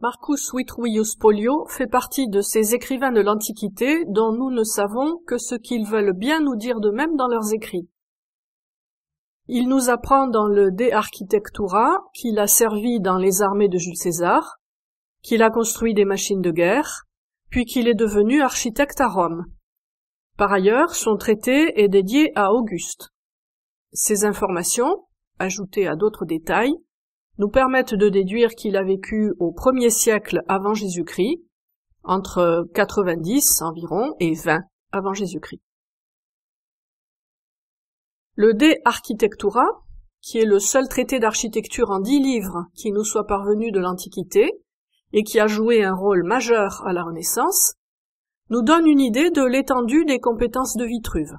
Marcus Vitruvius Pollio fait partie de ces écrivains de l'Antiquité dont nous ne savons que ce qu'ils veulent bien nous dire de même dans leurs écrits. Il nous apprend dans le De Architectura qu'il a servi dans les armées de Jules César, qu'il a construit des machines de guerre, puis qu'il est devenu architecte à Rome. Par ailleurs, son traité est dédié à Auguste. Ces informations, ajoutées à d'autres détails, nous permettent de déduire qu'il a vécu au 1er siècle avant Jésus-Christ, entre 90 environ et 20 avant Jésus-Christ. Le De Architectura, qui est le seul traité d'architecture en dix livres qui nous soit parvenu de l'Antiquité, et qui a joué un rôle majeur à la Renaissance, nous donne une idée de l'étendue des compétences de Vitruve.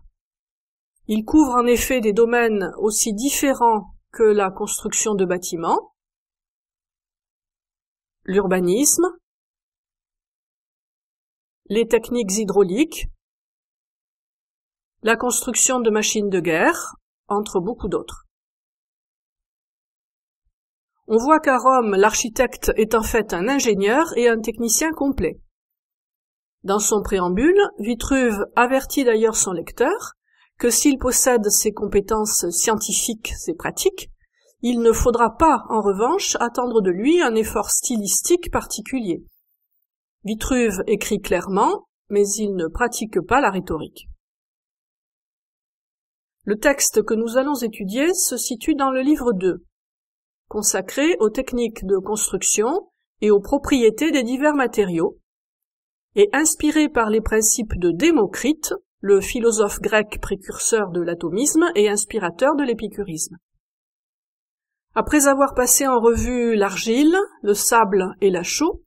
Il couvre en effet des domaines aussi différents que la construction de bâtiments, l'urbanisme, les techniques hydrauliques, la construction de machines de guerre, entre beaucoup d'autres. On voit qu'à Rome, l'architecte est en fait un ingénieur et un technicien complet. Dans son préambule, Vitruve avertit d'ailleurs son lecteur que s'il possède ses compétences scientifiques et pratiques, il ne faudra pas, en revanche, attendre de lui un effort stylistique particulier. Vitruve écrit clairement, mais il ne pratique pas la rhétorique. Le texte que nous allons étudier se situe dans le livre 2, consacré aux techniques de construction et aux propriétés des divers matériaux, et inspiré par les principes de Démocrite, le philosophe grec précurseur de l'atomisme et inspirateur de l'épicurisme. Après avoir passé en revue l'argile, le sable et la chaux,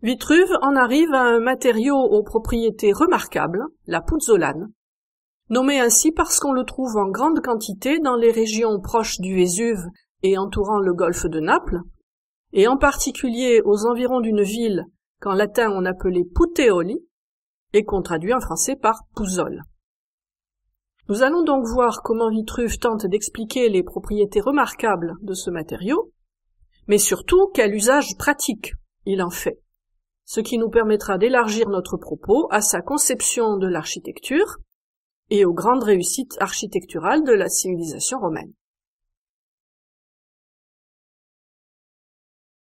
Vitruve en arrive à un matériau aux propriétés remarquables, la pouzzolane, nommé ainsi parce qu'on le trouve en grande quantité dans les régions proches du Vésuve et entourant le golfe de Naples, et en particulier aux environs d'une ville qu'en latin on appelait Puteoli, et qu'on traduit en français par pouzzole. Nous allons donc voir comment Vitruve tente d'expliquer les propriétés remarquables de ce matériau, mais surtout quel usage pratique il en fait, ce qui nous permettra d'élargir notre propos à sa conception de l'architecture et aux grandes réussites architecturales de la civilisation romaine.